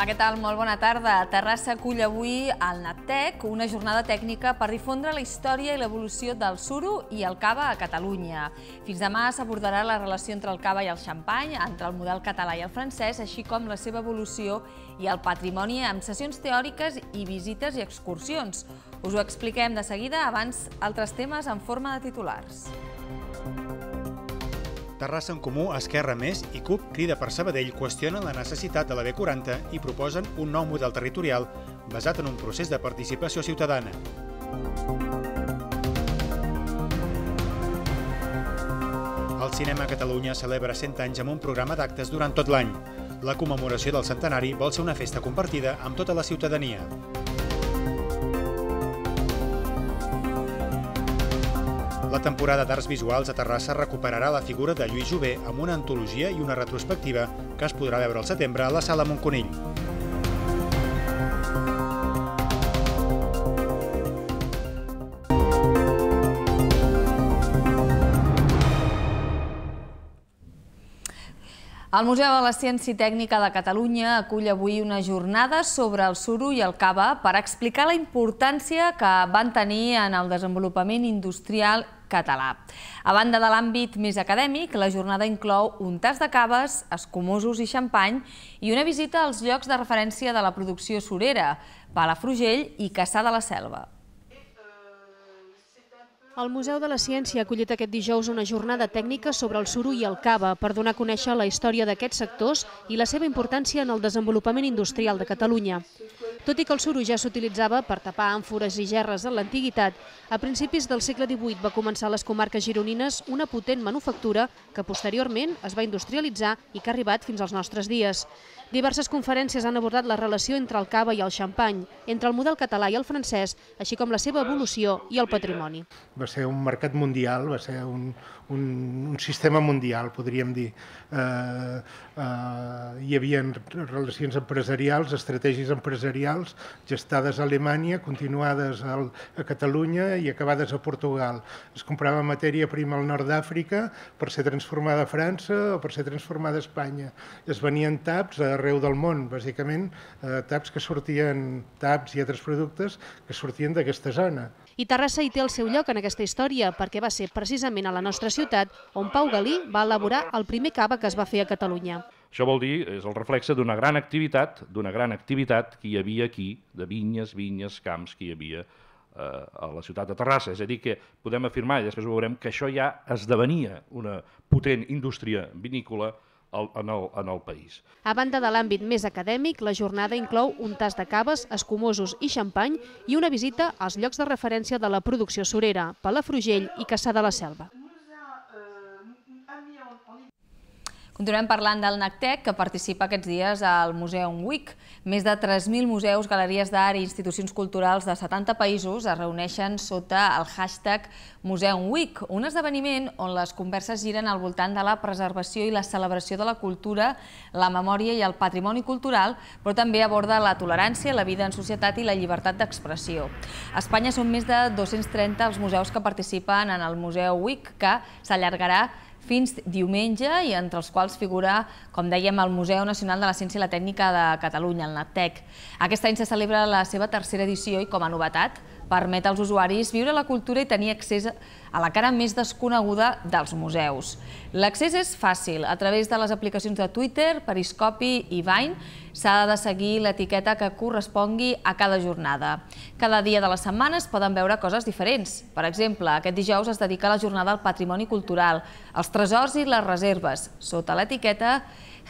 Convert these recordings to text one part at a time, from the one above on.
Hola, què tal? Molt bona tarda. Terrassa acull avui al NAPTEC, una jornada tècnica per difondre la història i l'evolució del suro i el cava a Catalunya. Fins demà s'abordarà la relació entre el cava i el xampany, entre el model català i el francès, així com la seva evolució i el patrimoni amb sessions teòriques i visites i excursions. Us ho expliquem de seguida, abans altres temes en forma de titulars. Terrassa en Comú, Esquerra Més i CUP crida per Sabadell qüestionen la necessitat de la B40 i proposen un nou model territorial basat en un procés de participació ciutadana. El Cinema Catalunya celebra 100 anys amb un programa d'actes durant tot l'any. La commemoració del centenari vol ser una festa compartida amb tota la ciutadania. La temporada d'Arts Visuals a Terrassa recuperarà la figura de Lluís Jové amb una antologia i una retrospectiva que es podrà veure al setembre a la Sala Montconill. El Museu de la Ciència i Tècnica de Catalunya acull avui una jornada sobre el suro i el cava per explicar la importància que van tenir en el desenvolupament industrial català. A banda de l'àmbit més acadèmic, la jornada inclou un tas de caves, escumosos i xampany i una visita als llocs de referència de la producció surera, Palafrugell i Caçà de la Selva. El Museu de la Ciència ha acollit aquest dijous una jornada tècnica sobre el suro i el cava per donar a conèixer la història d'aquests sectors i la seva importància en el desenvolupament industrial de Catalunya. Tot i que el suro ja s'utilitzava per tapar àmfores i gerres en l'antiguitat, a principis del segle XVIII va començar a les comarques gironines una potent manufactura que posteriorment es va industrialitzar i que ha arribat fins als nostres dies. Diverses conferències han abordat la relació entre el cava i el xampany, entre el model català i el francès, així com la seva evolució i el patrimoni. Va ser un mercat mundial, va ser un, un, un sistema mundial, podríem dir. Eh, eh, hi havia relacions empresarials, estratègies empresarials, gestades a Alemanya, continuades al, a Catalunya i acabades a Portugal. Es comprava matèria prima al nord d'Àfrica per ser transformada a França o per ser transformada a Espanya. Es venien taps arreu del món, bàsicament eh, taps que sortien, taps i altres productes que sortien d'aquesta zona. I Terrassa hi té el seu lloc en aquesta història, perquè va ser precisament a la nostra ciutat on Pau Galí va elaborar el primer cava que es va fer a Catalunya. Això vol dir, és el reflexe d'una gran activitat, d'una gran activitat que hi havia aquí, de vinyes, vinyes, camps que hi havia eh, a la ciutat de Terrassa. És a dir, que podem afirmar, i després ho veurem, que això ja esdevenia una potent indústria vinícola en, el, en el país. A banda de l'àmbit més acadèmic, la jornada inclou un tas de caves, escumosos i xampany i una visita als llocs de referència de la producció surera, Palafrugell i Caçà de la Selva. Continuem parlant del NACTEC, e que participa aquests dies al Museum Week. Més de 3.000 museus, galeries d'art i institucions culturals de 70 països es reuneixen sota el hashtag Museum Week, un esdeveniment on les converses giren al voltant de la preservació i la celebració de la cultura, la memòria i el patrimoni cultural, però també aborda la tolerància, la vida en societat i la llibertat d'expressió. A Espanya són més de 230 els museus que participen en el Museu Week, que s'allargarà fins diumenge i entre els quals figura, com dèiem, el Museu Nacional de la Ciència i la Tècnica de Catalunya, el NATEC. Aquest any se celebra la seva tercera edició i, com a novetat, permet als usuaris viure la cultura i tenir accés a la cara més desconeguda dels museus. L'accés és fàcil a través de les aplicacions de Twitter, Periscopi i Vine. S'ha de seguir l'etiqueta que correspongui a cada jornada. Cada dia de la setmana es poden veure coses diferents. Per exemple, aquest dijous es dedica a la jornada al patrimoni cultural, els tresors i les reserves, sota l'etiqueta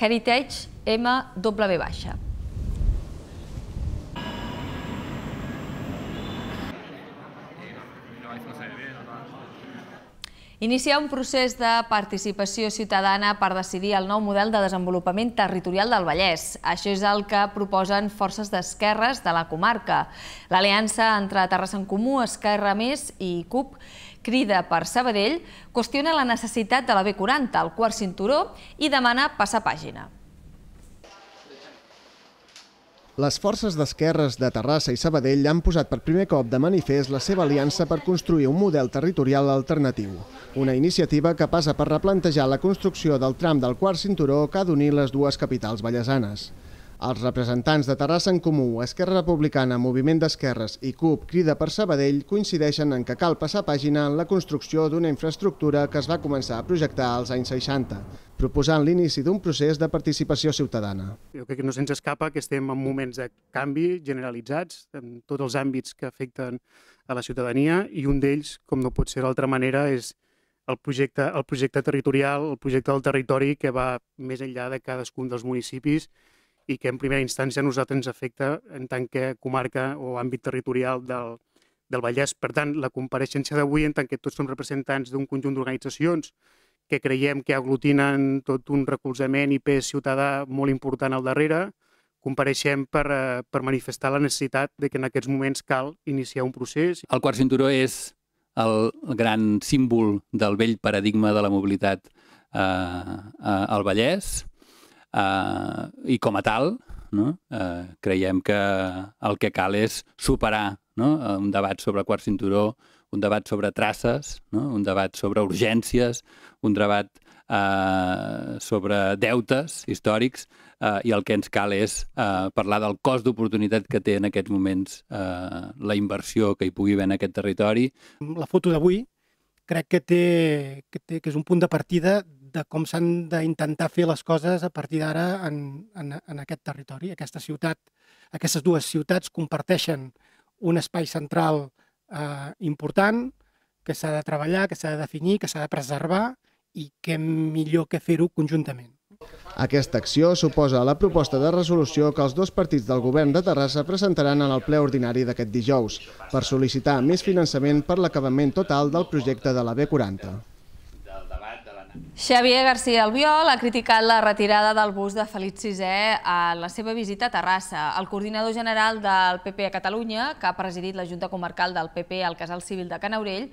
Heritage MW. Iniciar un procés de participació ciutadana per decidir el nou model de desenvolupament territorial del Vallès. Això és el que proposen forces d'esquerres de la comarca. L'aliança entre Terrassa en Comú, Esquerra Més i CUP crida per Sabadell qüestiona la necessitat de la B40, el quart cinturó, i demana passar pàgina. Les forces d'esquerres de Terrassa i Sabadell han posat per primer cop de manifest la seva aliança per construir un model territorial alternatiu. Una iniciativa que passa per replantejar la construcció del tram del quart cinturó que ha d'unir les dues capitals ballesanes. Els representants de Terrassa en Comú, Esquerra Republicana, Moviment d'Esquerres i CUP Crida per Sabadell coincideixen en que cal passar pàgina en la construcció d'una infraestructura que es va començar a projectar als anys 60, proposant l'inici d'un procés de participació ciutadana. Jo crec que no se'ns escapa que estem en moments de canvi generalitzats en tots els àmbits que afecten a la ciutadania i un d'ells, com no pot ser d'altra manera, és el projecte, el projecte territorial, el projecte del territori que va més enllà de cadascun dels municipis i que en primera instància a nosaltres ens afecta en tant que comarca o àmbit territorial del, del Vallès. Per tant, la compareixença d'avui, en tant que tots som representants d'un conjunt d'organitzacions que creiem que aglutinen tot un recolzament i pes ciutadà molt important al darrere, compareixem per, eh, per manifestar la necessitat de que en aquests moments cal iniciar un procés. El quart cinturó és el gran símbol del vell paradigma de la mobilitat eh, eh al Vallès, Uh, I com a tal, no? uh, creiem que el que cal és superar no? Eh, un debat sobre quart cinturó, un debat sobre traces, no? un debat sobre urgències, un debat eh, sobre deutes històrics eh, i el que ens cal és eh, parlar del cost d'oportunitat que té en aquests moments eh, la inversió que hi pugui haver en aquest territori. La foto d'avui crec que, té, que, té, que és un punt de partida de com s'han d'intentar fer les coses a partir d'ara en, en, en aquest territori. Aquesta ciutat, aquestes dues ciutats comparteixen un espai central eh, important que s'ha de treballar, que s'ha de definir, que s'ha de preservar i que millor que fer-ho conjuntament. Aquesta acció suposa la proposta de resolució que els dos partits del govern de Terrassa presentaran en el ple ordinari d'aquest dijous per sol·licitar més finançament per l'acabament total del projecte de la B40. Xavier García Albiol ha criticat la retirada del bus de Felip VI a la seva visita a Terrassa. El coordinador general del PP a Catalunya, que ha presidit la Junta Comarcal del PP al Casal Civil de Canaurell,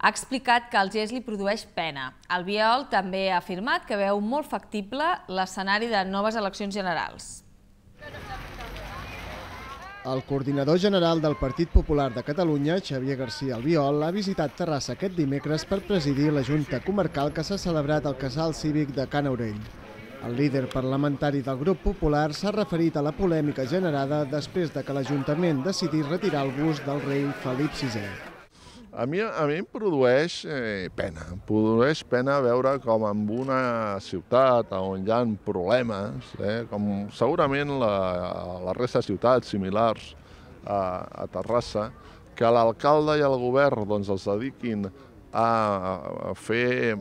ha explicat que el gest li produeix pena. Albiol també ha afirmat que veu molt factible l'escenari de noves eleccions generals. El coordinador general del Partit Popular de Catalunya, Xavier García Albiol, ha visitat Terrassa aquest dimecres per presidir la Junta Comarcal que s'ha celebrat al Casal Cívic de Can Aurell. El líder parlamentari del grup popular s'ha referit a la polèmica generada després de que l'Ajuntament decidís retirar el bus del rei Felip VI. A mi, a mi em produeix eh, pena, em produeix pena veure com en una ciutat on hi ha problemes, eh, com segurament la, la resta de ciutats similars a, a Terrassa, que l'alcalde i el govern doncs, els dediquin a fer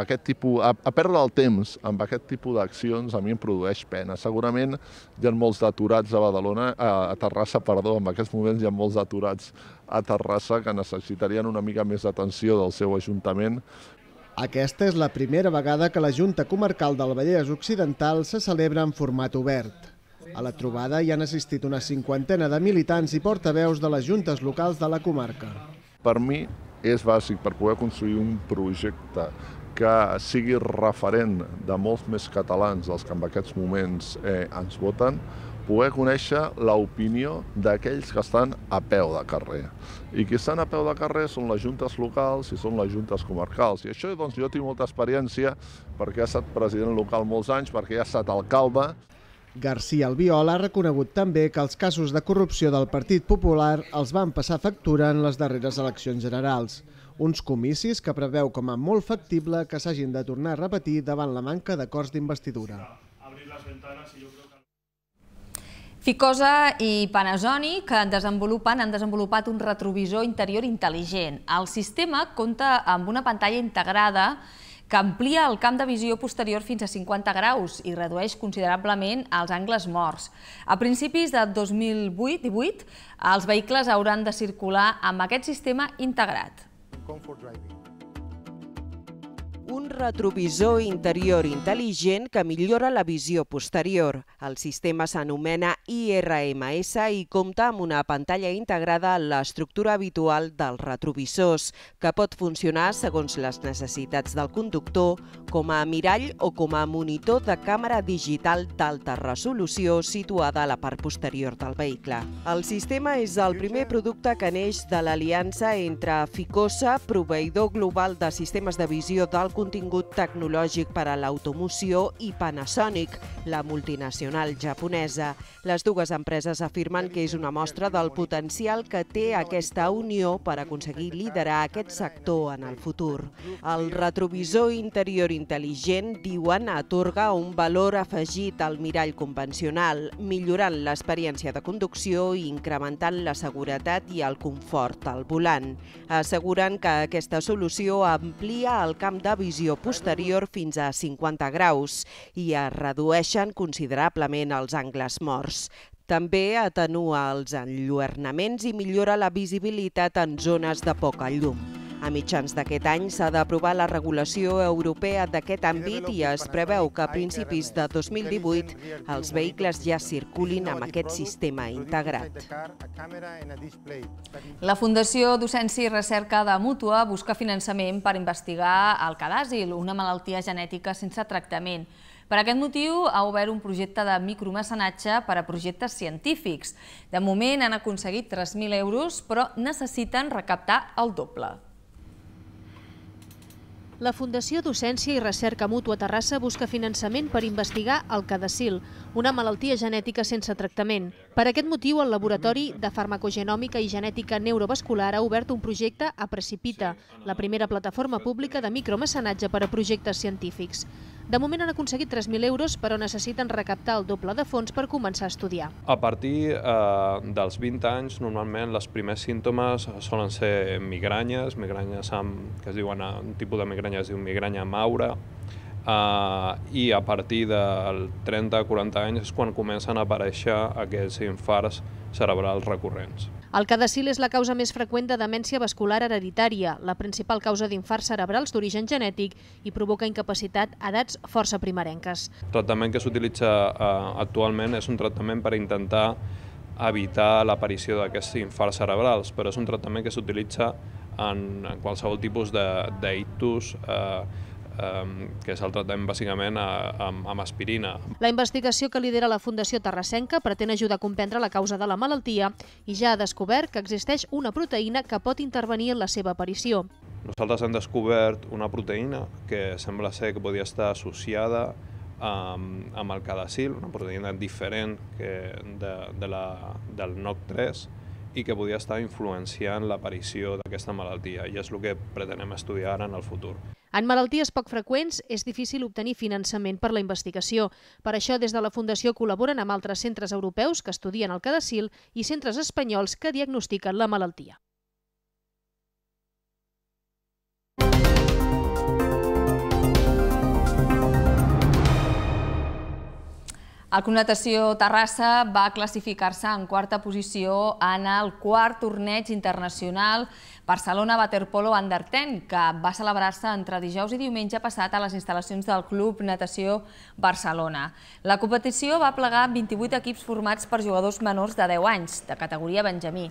aquest tipus, a, a perdre el temps amb aquest tipus d'accions a mi em produeix pena. Segurament hi ha molts aturats a Badalona, a, a Terrassa, perdó, en aquests moments hi ha molts aturats a Terrassa que necessitarien una mica més d'atenció del seu Ajuntament aquesta és la primera vegada que la Junta Comarcal del Vallès Occidental se celebra en format obert. A la trobada hi han assistit una cinquantena de militants i portaveus de les juntes locals de la comarca. Per mi és bàsic per poder construir un projecte que sigui referent de molts més catalans dels que en aquests moments eh, ens voten, poder conèixer l'opinió d'aquells que estan a peu de carrer. I qui estan a peu de carrer són les juntes locals i són les juntes comarcals. I això doncs, jo tinc molta experiència perquè he estat president local molts anys, perquè he estat alcalde. García Albiol ha reconegut també que els casos de corrupció del Partit Popular els van passar factura en les darreres eleccions generals. Uns comicis que preveu com a molt factible que s'hagin de tornar a repetir davant la manca d'acords d'investidura. Ficosa i Panasonic desenvolupen, han desenvolupat un retrovisor interior intel·ligent. El sistema compta amb una pantalla integrada que amplia el camp de visió posterior fins a 50 graus i redueix considerablement els angles morts. A principis de 2018, els vehicles hauran de circular amb aquest sistema integrat. comfort driving. un retrovisor interior intel·ligent que millora la visió posterior. El sistema s'anomena IRMS i compta amb una pantalla integrada a l'estructura habitual dels retrovisors, que pot funcionar segons les necessitats del conductor, com a mirall o com a monitor de càmera digital d'alta resolució situada a la part posterior del vehicle. El sistema és el primer producte que neix de l'aliança entre Ficosa, proveïdor global de sistemes de visió del contingut tecnològic per a l'automoció i Panasonic, la multinacional japonesa. Les dues empreses afirmen que és una mostra del potencial que té aquesta unió per aconseguir liderar aquest sector en el futur. El retrovisor interior intel·ligent, diuen, atorga un valor afegit al mirall convencional, millorant l'experiència de conducció i incrementant la seguretat i el confort al volant. Asseguren que aquesta solució amplia el camp de visió posterior fins a 50 graus i es redueixen considerablement els angles morts. També atenua els enlluernaments i millora la visibilitat en zones de poca llum. A mitjans d'aquest any s'ha d'aprovar la regulació europea d'aquest àmbit i es preveu que a principis de 2018 els vehicles ja circulin amb aquest sistema integrat. La Fundació Docència i Recerca de Mútua busca finançament per investigar el cadàsil, una malaltia genètica sense tractament. Per aquest motiu, ha obert un projecte de micromecenatge per a projectes científics. De moment han aconseguit 3.000 euros, però necessiten recaptar el doble. La Fundació Docència i Recerca Mútua Terrassa busca finançament per investigar el cadacil, una malaltia genètica sense tractament. Per aquest motiu, el Laboratori de Farmacogenòmica i Genètica Neurovascular ha obert un projecte a Precipita, la primera plataforma pública de micromecenatge per a projectes científics. De moment han aconseguit 3.000 euros, però necessiten recaptar el doble de fons per començar a estudiar. A partir eh, dels 20 anys, normalment els primers símptomes solen ser migranyes, migranyes amb, que es diuen, eh, un tipus de migranya es diu migranya amb aura, eh, i a partir del 30-40 anys és quan comencen a aparèixer aquests infarts cerebrals recurrents. El cadacil és la causa més freqüent de demència vascular hereditària, la principal causa d'infarts cerebrals d'origen genètic i provoca incapacitat a edats força primerenques. El tractament que s'utilitza eh, actualment és un tractament per intentar evitar l'aparició d'aquests infarts cerebrals, però és un tractament que s'utilitza en, qualsevol tipus d'ictus, eh, que és el tractament bàsicament amb, amb aspirina. La investigació que lidera la Fundació Terrassenca pretén ajudar a comprendre la causa de la malaltia i ja ha descobert que existeix una proteïna que pot intervenir en la seva aparició. Nosaltres hem descobert una proteïna que sembla ser que podia estar associada amb, amb el cadacil, una proteïna diferent que de, de la, del NOC3 i que podia estar influenciant l'aparició d'aquesta malaltia i és el que pretenem estudiar ara en el futur. En malalties poc freqüents és difícil obtenir finançament per la investigació. Per això, des de la Fundació col·laboren amb altres centres europeus que estudien el cadacil i centres espanyols que diagnostiquen la malaltia. El Club Natació Terrassa va classificar-se en quarta posició en el quart torneig internacional Barcelona Waterpolo 10, que va celebrar-se entre dijous i diumenge passat a les instal·lacions del Club Natació Barcelona. La competició va plegar 28 equips formats per jugadors menors de 10 anys, de categoria Benjamí.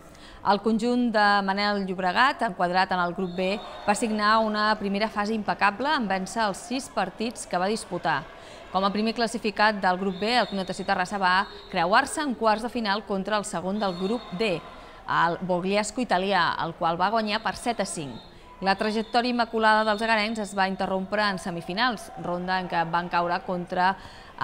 El conjunt de Manel Llobregat, enquadrat en el grup B, va signar una primera fase impecable en vèncer els sis partits que va disputar. Com a primer classificat del grup B, el Connotació Terrassa va creuar-se en quarts de final contra el segon del grup D, el Bogliasco italià, el qual va guanyar per 7 a 5. La trajectòria immaculada dels agarencs es va interrompre en semifinals, ronda en què van caure contra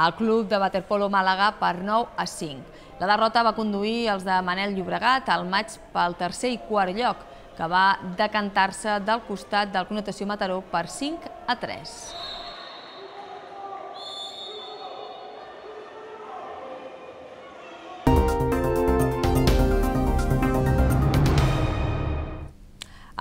el club de Waterpolo Màlaga per 9 a 5. La derrota va conduir els de Manel Llobregat al maig pel tercer i quart lloc, que va decantar-se del costat del Connotació Mataró per 5 a 3.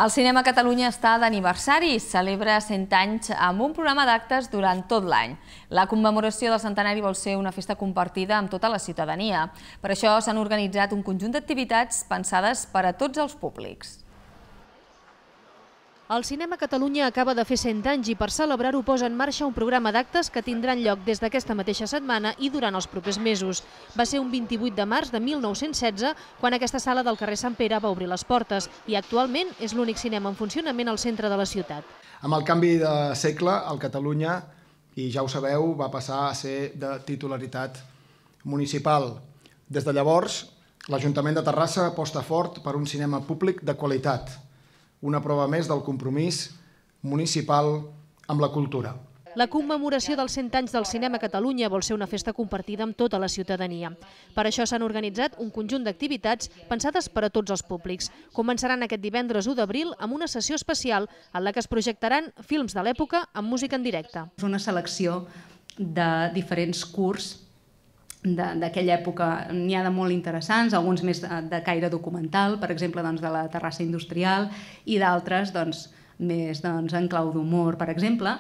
El Cinema Catalunya està d'aniversari, celebra 100 anys amb un programa d'actes durant tot l'any. La commemoració del centenari vol ser una festa compartida amb tota la ciutadania. Per això s'han organitzat un conjunt d'activitats pensades per a tots els públics. El Cinema Catalunya acaba de fer 100 anys i per celebrar-ho posa en marxa un programa d'actes que tindran lloc des d'aquesta mateixa setmana i durant els propers mesos. Va ser un 28 de març de 1916 quan aquesta sala del carrer Sant Pere va obrir les portes i actualment és l'únic cinema en funcionament al centre de la ciutat. Amb el canvi de segle, el Catalunya, i ja ho sabeu, va passar a ser de titularitat municipal. Des de llavors, l'Ajuntament de Terrassa aposta fort per un cinema públic de qualitat, una prova més del compromís municipal amb la cultura. La commemoració dels 100 anys del cinema a Catalunya vol ser una festa compartida amb tota la ciutadania. Per això s'han organitzat un conjunt d'activitats pensades per a tots els públics. Començaran aquest divendres 1 d'abril amb una sessió especial en la que es projectaran films de l'època amb música en directe. És Una selecció de diferents curs d'aquella època n'hi ha de molt interessants, alguns més de caire documental, per exemple doncs, de la terrassa industrial i d'altres doncs, més doncs, en clau d'humor, per exemple,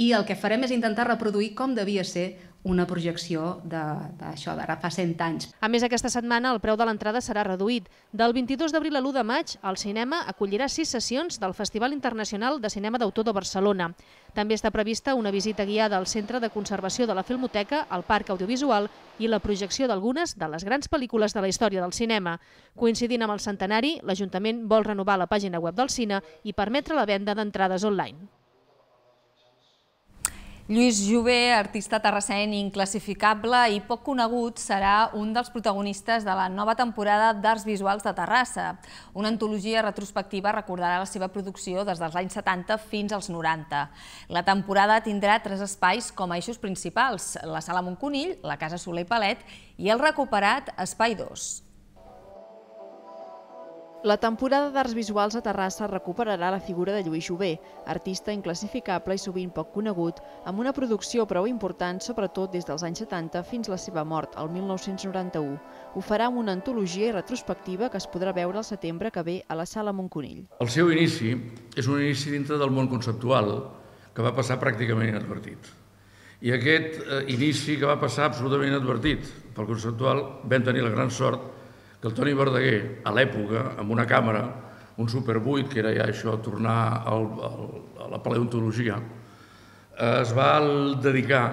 i el que farem és intentar reproduir com devia ser una projecció d'això, d'ara fa 100 anys. A més, aquesta setmana el preu de l'entrada serà reduït. Del 22 d'abril a l'1 de maig, el cinema acollirà sis sessions del Festival Internacional de Cinema d'Autor de Barcelona. També està prevista una visita guiada al Centre de Conservació de la Filmoteca, al Parc Audiovisual i la projecció d'algunes de les grans pel·lícules de la història del cinema. Coincidint amb el centenari, l'Ajuntament vol renovar la pàgina web del cine i permetre la venda d'entrades online. Lluís Jové, artista terrassent inclassificable i poc conegut, serà un dels protagonistes de la nova temporada d'Arts Visuals de Terrassa. Una antologia retrospectiva recordarà la seva producció des dels anys 70 fins als 90. La temporada tindrà tres espais com a eixos principals, la Sala Montconill, la Casa Soler i Palet i el recuperat Espai 2. La temporada d'Arts Visuals a Terrassa recuperarà la figura de Lluís Jové, artista inclassificable i sovint poc conegut, amb una producció prou important, sobretot des dels anys 70 fins la seva mort, el 1991. Ho farà amb una antologia i retrospectiva que es podrà veure el setembre que ve a la Sala Montconill. El seu inici és un inici dintre del món conceptual que va passar pràcticament inadvertit. I aquest eh, inici que va passar absolutament inadvertit pel conceptual vam tenir la gran sort que el Toni Verdaguer, a l'època, amb una càmera, un Super 8, que era ja això, tornar al, al, a la paleontologia, eh, es va dedicar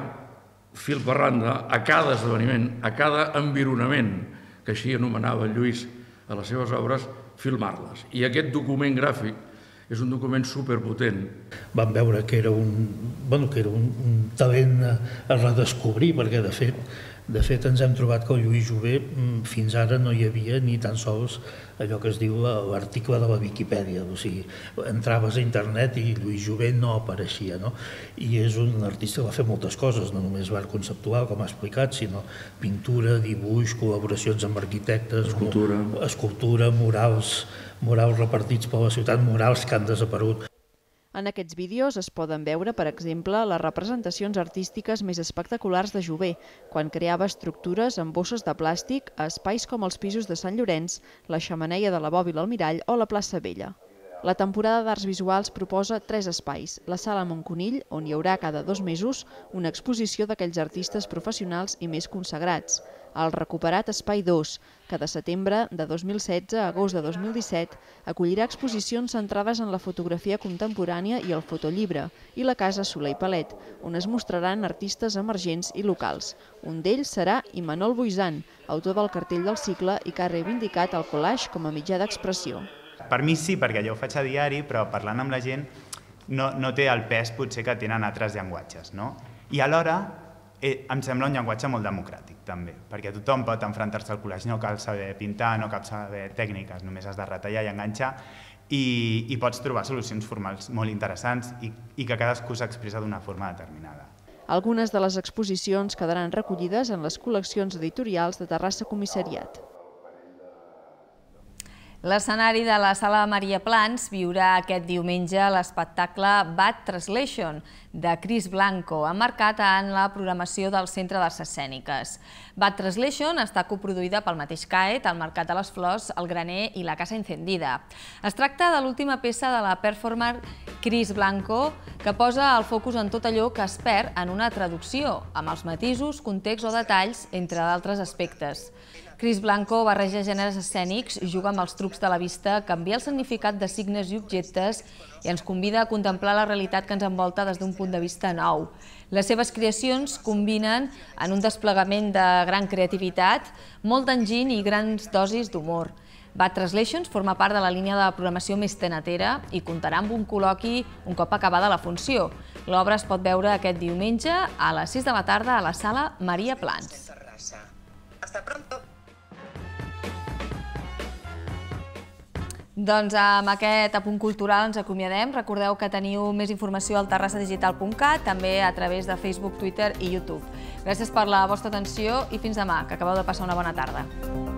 fil per randa a cada esdeveniment, a cada environament, que així anomenava Lluís a les seves obres, filmar-les. I aquest document gràfic és un document superpotent. Vam veure que era un, bueno, que era un, un talent a redescobrir, perquè de fet de fet, ens hem trobat que el Lluís Jové mm, fins ara no hi havia ni tan sols allò que es diu l'article de la Viquipèdia. O sigui, entraves a internet i Lluís Jové no apareixia. No? I és un artista que va fer moltes coses, no només art conceptual, com ha explicat, sinó pintura, dibuix, col·laboracions amb arquitectes, escultura, escultura murals, murals repartits per la ciutat, murals que han desaparegut. En aquests vídeos es poden veure, per exemple, les representacions artístiques més espectaculars de Jové, quan creava estructures amb bosses de plàstic a espais com els pisos de Sant Llorenç, la xamaneia de la Bòbil al Mirall o la plaça Vella. La temporada d'Arts Visuals proposa tres espais. La Sala Montconill, on hi haurà cada dos mesos una exposició d'aquells artistes professionals i més consagrats al recuperat Espai 2, que de setembre de 2016 a agost de 2017 acollirà exposicions centrades en la fotografia contemporània i el fotollibre, i la Casa Soler i Palet, on es mostraran artistes emergents i locals. Un d'ells serà Imanol Boisant, autor del cartell del cicle i que ha reivindicat el collage com a mitjà d'expressió. Per mi sí, perquè jo ho faig a diari, però parlant amb la gent no, no té el pes potser que tenen altres llenguatges. No? I alhora eh, em sembla un llenguatge molt democràtic, també, perquè tothom pot enfrontar-se al col·legi, no cal saber pintar, no cal saber tècniques, només has de retallar i enganxar, i, i pots trobar solucions formals molt interessants i, i que cadascú s'expressa d'una forma determinada. Algunes de les exposicions quedaran recollides en les col·leccions editorials de Terrassa Comissariat. L'escenari de la Sala Maria Plans viurà aquest diumenge l'espectacle Bad Translation de Cris Blanco, emmarcat en la programació del Centre d'Arts Escèniques. Bad Translation està coproduïda pel mateix CAET, el Mercat de les Flors, el Graner i la Casa Incendida. Es tracta de l'última peça de la performer Cris Blanco, que posa el focus en tot allò que es perd en una traducció, amb els matisos, context o detalls, entre d'altres aspectes. Cris Blanco barreja gèneres escènics, juga amb els trucs de la vista, canvia el significat de signes i objectes i ens convida a contemplar la realitat que ens envolta des d'un punt de vista nou. Les seves creacions combinen en un desplegament de gran creativitat, molt d'enginy i grans dosis d'humor. Bad Translations forma part de la línia de programació més tenatera i comptarà amb un col·loqui un cop acabada la funció. L'obra es pot veure aquest diumenge a les 6 de la tarda a la sala Maria Plans. Doncs amb aquest apunt cultural ens acomiadem. Recordeu que teniu més informació al terrassadigital.cat, també a través de Facebook, Twitter i YouTube. Gràcies per la vostra atenció i fins demà, que acabeu de passar una bona tarda.